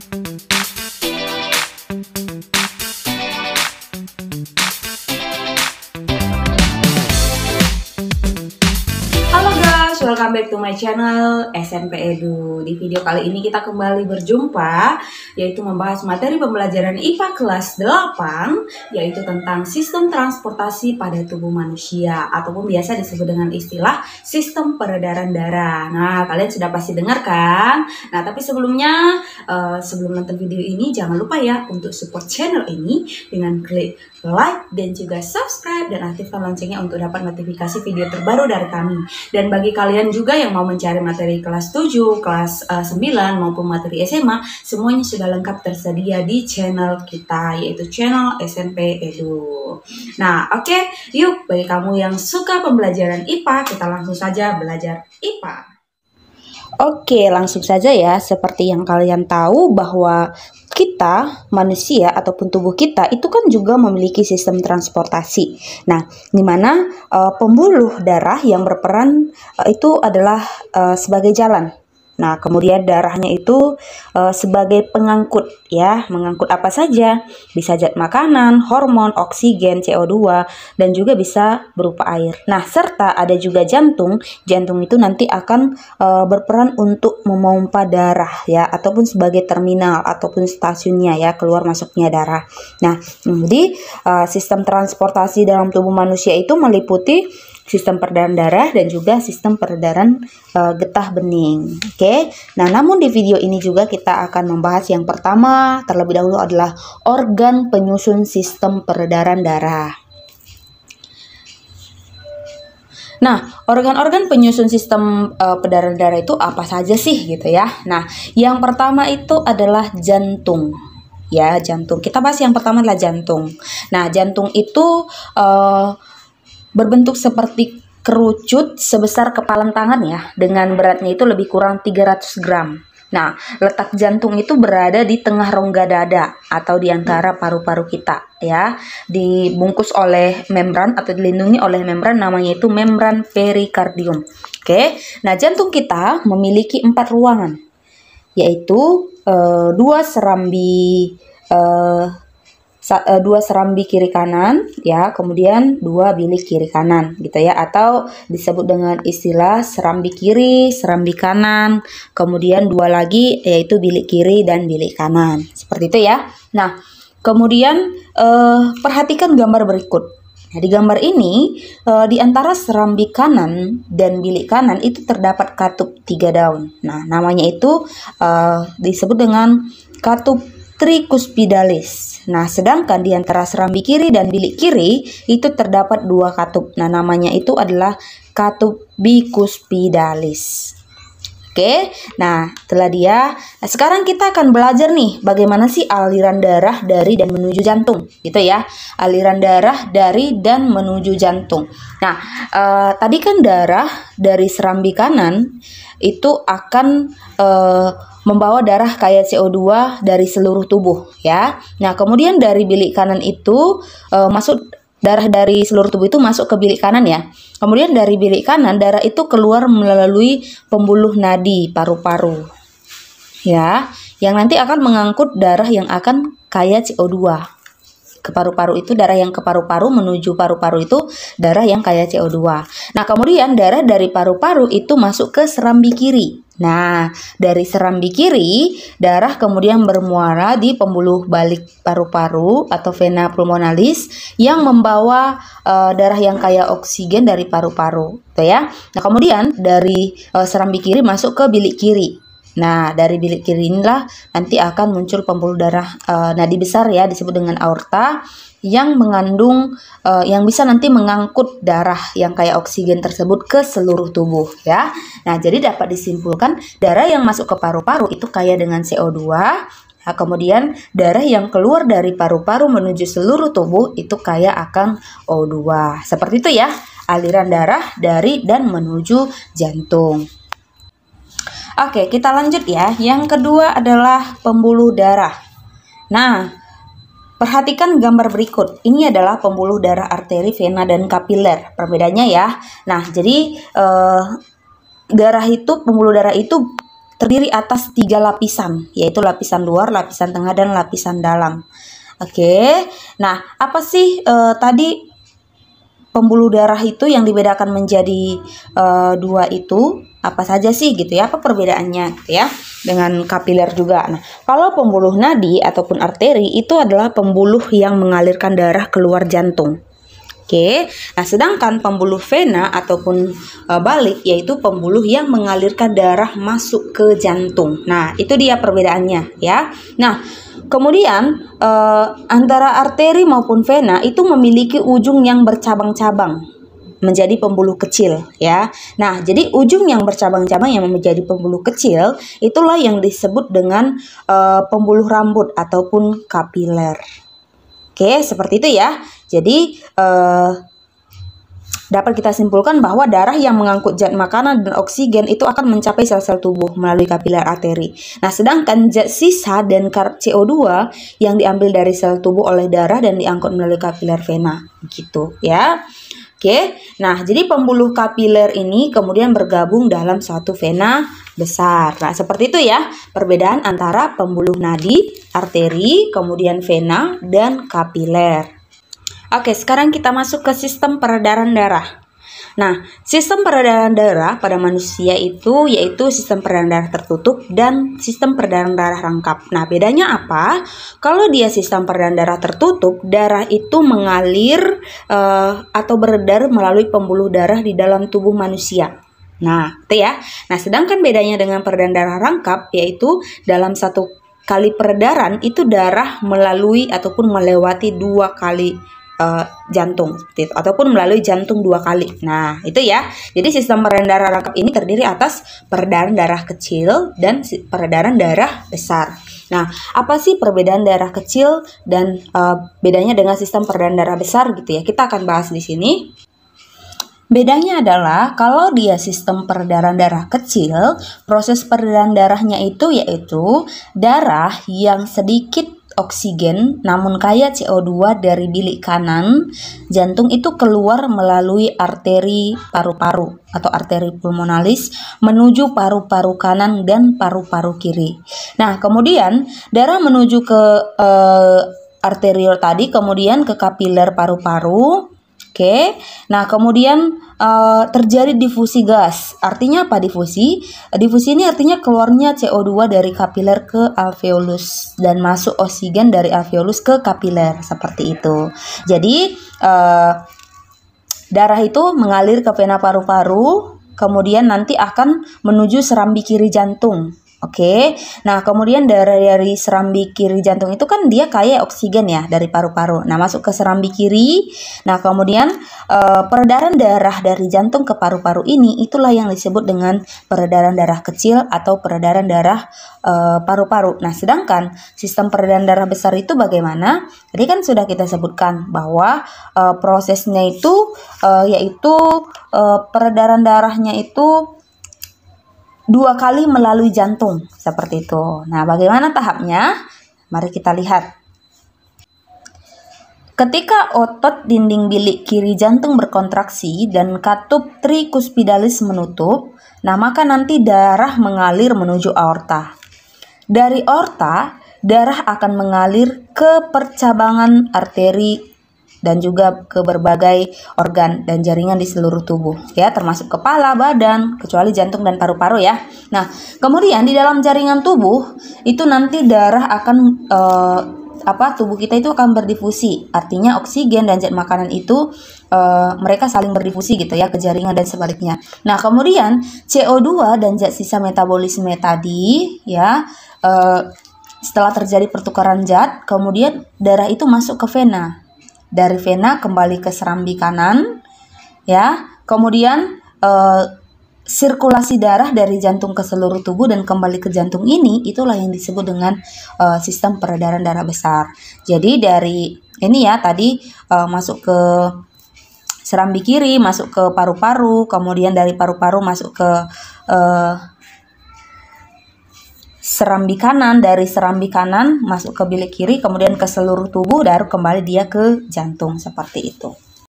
Thank you. welcome back to my channel SMP Edu. Di video kali ini kita kembali berjumpa yaitu membahas materi pembelajaran IPA kelas 8 yaitu tentang sistem transportasi pada tubuh manusia ataupun biasa disebut dengan istilah sistem peredaran darah. Nah, kalian sudah pasti dengar kan? Nah, tapi sebelumnya uh, sebelum nonton video ini jangan lupa ya untuk support channel ini dengan klik like dan juga subscribe dan aktifkan loncengnya untuk dapat notifikasi video terbaru dari kami. Dan bagi kalian juga juga yang mau mencari materi kelas 7, kelas uh, eh, 9 maupun materi SMA, semuanya sudah lengkap tersedia di channel kita yaitu channel SMP Edu. Nah, oke, okay, yuk bagi kamu yang suka pembelajaran IPA, kita langsung saja belajar IPA. Oke, langsung saja ya. Seperti yang kalian tahu bahwa kita, manusia ataupun tubuh kita itu kan juga memiliki sistem transportasi. Nah, di mana eh, pembuluh darah yang berperan uh, itu adalah uh, sebagai jalan Nah, kemudian darahnya itu e, sebagai pengangkut ya, mengangkut apa saja, bisa zat makanan, hormon, oksigen, CO2 dan juga bisa berupa air. Nah, serta ada juga jantung. Jantung itu nanti akan e, berperan untuk memompa darah ya ataupun sebagai terminal ataupun stasiunnya ya keluar masuknya darah. Nah, jadi e, sistem transportasi dalam tubuh manusia itu meliputi sistem peredaran darah dan juga sistem peredaran e, eh, getah bening. Oke. Okay? Nah, namun di video ini juga kita akan membahas yang pertama terlebih dahulu adalah organ penyusun sistem peredaran darah. Nah, organ-organ penyusun sistem uh, eh, peredaran darah itu apa saja sih gitu ya? Nah, yang pertama itu adalah jantung. Ya, jantung. Kita bahas yang pertama adalah jantung. Nah, jantung itu uh, berbentuk seperti kerucut sebesar kepalan tangan ya, dengan beratnya itu lebih kurang 300 gram. Nah, letak jantung itu berada di tengah rongga dada atau di antara paru-paru kita ya, dibungkus oleh membran atau dilindungi oleh membran namanya itu membran perikardium. Oke. Nah, jantung kita memiliki empat ruangan yaitu e, dua serambi e, Eh, dua serambi kiri kanan ya kemudian dua bilik kiri kanan gitu ya atau disebut dengan istilah serambi kiri serambi kanan kemudian dua lagi yaitu bilik kiri dan bilik kanan seperti itu ya nah kemudian eh, perhatikan gambar berikut Nah, di gambar ini, eh, di antara serambi kanan dan bilik kanan itu terdapat katup tiga daun. Nah, namanya itu eh, disebut dengan katup tricuspidalis Nah, sedangkan di antara serambi kiri dan bilik kiri itu terdapat dua katup. Nah, namanya itu adalah katup bicuspidalis. Oke, nah telah dia. Nah, sekarang kita akan belajar nih bagaimana sih aliran darah dari dan menuju jantung, gitu ya. Aliran darah dari dan menuju jantung. Nah, eh, tadi kan darah dari serambi kanan itu akan eh, membawa darah kayak CO2 dari seluruh tubuh, ya. Nah, kemudian dari bilik kanan itu eh, masuk darah dari seluruh tubuh itu masuk ke bilik kanan ya. Kemudian dari bilik kanan darah itu keluar melalui pembuluh nadi paru-paru. Ya, yang nanti akan mengangkut darah yang akan kaya CO2 ke paru-paru itu darah yang ke paru-paru menuju paru-paru itu darah yang kaya CO2. Nah, kemudian darah dari paru-paru itu masuk ke serambi kiri. Nah, dari serambi kiri, darah kemudian bermuara di pembuluh balik paru-paru atau vena pulmonalis yang membawa uh, darah yang kaya oksigen dari paru-paru, gitu ya. Nah, kemudian dari uh, serambi kiri masuk ke bilik kiri. Nah, dari bilik kiri inilah nanti akan muncul pembuluh darah e, nadi besar ya disebut dengan aorta yang mengandung e, yang bisa nanti mengangkut darah yang kayak oksigen tersebut ke seluruh tubuh ya. Nah, jadi dapat disimpulkan darah yang masuk ke paru-paru itu kaya dengan CO2 Nah, kemudian darah yang keluar dari paru-paru menuju seluruh tubuh itu kaya akan O2. Seperti itu ya, aliran darah dari dan menuju jantung. Oke, kita lanjut ya. Yang kedua adalah pembuluh darah. Nah, Perhatikan gambar berikut. Ini adalah pembuluh darah arteri, vena, dan kapiler. Perbedaannya ya. Nah, jadi eh, darah itu pembuluh darah itu terdiri atas tiga lapisan, yaitu lapisan luar, lapisan tengah, dan lapisan dalam. Oke. Nah, apa sih eh, tadi pembuluh darah itu yang dibedakan menjadi e, dua itu apa saja sih gitu ya apa perbedaannya gitu ya dengan kapiler juga. Nah, kalau pembuluh nadi ataupun arteri itu adalah pembuluh yang mengalirkan darah keluar jantung. Oke. Nah, sedangkan pembuluh vena ataupun e, balik yaitu pembuluh yang mengalirkan darah masuk ke jantung. Nah, itu dia perbedaannya ya. Nah, Kemudian eh, antara arteri maupun vena itu memiliki ujung yang bercabang-cabang menjadi pembuluh kecil ya. Nah, jadi ujung yang bercabang-cabang yang menjadi pembuluh kecil itulah yang disebut dengan e, pembuluh rambut ataupun kapiler. Oke, seperti itu ya. Jadi e, Dapat kita simpulkan bahwa darah yang mengangkut zat makanan dan oksigen itu akan mencapai sel-sel tubuh melalui kapiler arteri. Nah, sedangkan zat sisa dan CO2 yang diambil dari sel tubuh oleh darah dan diangkut melalui kapiler vena. Gitu ya. Oke, nah jadi pembuluh kapiler ini kemudian bergabung dalam suatu vena besar. Nah, seperti itu ya perbedaan antara pembuluh nadi, arteri, kemudian vena, dan kapiler. Oke, sekarang kita masuk ke sistem peredaran darah. Nah, sistem peredaran darah pada manusia itu yaitu sistem peredaran darah tertutup dan sistem peredaran darah rangkap. Nah, bedanya apa? Kalau dia sistem peredaran darah tertutup, darah itu mengalir uh, atau beredar melalui pembuluh darah di dalam tubuh manusia. Nah, itu ya. Nah, sedangkan bedanya dengan peredaran darah rangkap yaitu dalam satu kali peredaran itu darah melalui ataupun melewati dua kali Eh, jantung itu ataupun melalui jantung dua kali. Nah, itu ya. Jadi sistem peredaran rangkap ini terdiri atas peredaran darah kecil dan peredaran darah besar. Nah, apa sih perbedaan darah kecil dan uh, bedanya dengan sistem peredaran darah besar gitu ya? Kita akan bahas di sini. Bedanya adalah kalau dia sistem peredaran darah kecil, proses peredaran darahnya itu yaitu darah yang sedikit oksigen namun kaya CO2 dari bilik kanan, jantung itu keluar melalui arteri paru-paru atau arteri pulmonalis menuju paru-paru kanan dan paru-paru kiri. Nah, kemudian darah menuju ke eh, arteriol tadi kemudian ke kapiler paru-paru Oke. Nah, kemudian uh, terjadi difusi gas. Artinya apa difusi? Difusi ini artinya keluarnya CO2 dari kapiler ke alveolus dan masuk oksigen dari alveolus ke kapiler seperti itu. Jadi, uh, darah itu mengalir ke vena paru-paru, kemudian nanti akan menuju serambi kiri jantung Oke, nah kemudian dari, dari serambi kiri jantung itu kan dia kaya oksigen ya dari paru-paru. Nah masuk ke serambi kiri, nah kemudian e, peredaran darah dari jantung ke paru-paru ini itulah yang disebut dengan peredaran darah kecil atau peredaran darah eh, paru-paru. E, nah sedangkan sistem peredaran darah besar itu bagaimana? Jadi kan sudah kita sebutkan bahwa e, prosesnya itu e, yaitu e, peredaran darahnya itu dua kali melalui jantung seperti itu. Nah, bagaimana tahapnya? Mari kita lihat. Ketika otot dinding bilik kiri jantung berkontraksi dan katup trikuspidalis menutup, nah maka nanti darah mengalir menuju aorta. Dari aorta, darah akan mengalir ke percabangan arteri dan juga ke berbagai organ dan jaringan di seluruh tubuh ya termasuk kepala, badan, kecuali jantung dan paru-paru ya. Nah, kemudian di dalam jaringan tubuh itu nanti darah akan e, apa tubuh kita itu akan berdifusi. Artinya oksigen dan zat makanan itu e, mereka saling berdifusi gitu ya ke jaringan dan sebaliknya. Nah, kemudian CO2 dan zat sisa metabolisme tadi ya e, setelah terjadi pertukaran zat, kemudian darah itu masuk ke vena dari vena kembali ke serambi kanan ya. Kemudian e, sirkulasi darah dari jantung ke seluruh tubuh dan kembali ke jantung ini itulah yang disebut dengan e, sistem peredaran darah besar. Jadi dari ini ya tadi e, masuk ke serambi kiri masuk ke paru-paru, kemudian dari paru-paru masuk ke e, serambi kanan dari serambi kanan masuk ke bilik kiri kemudian ke seluruh tubuh baru kembali dia ke jantung seperti itu.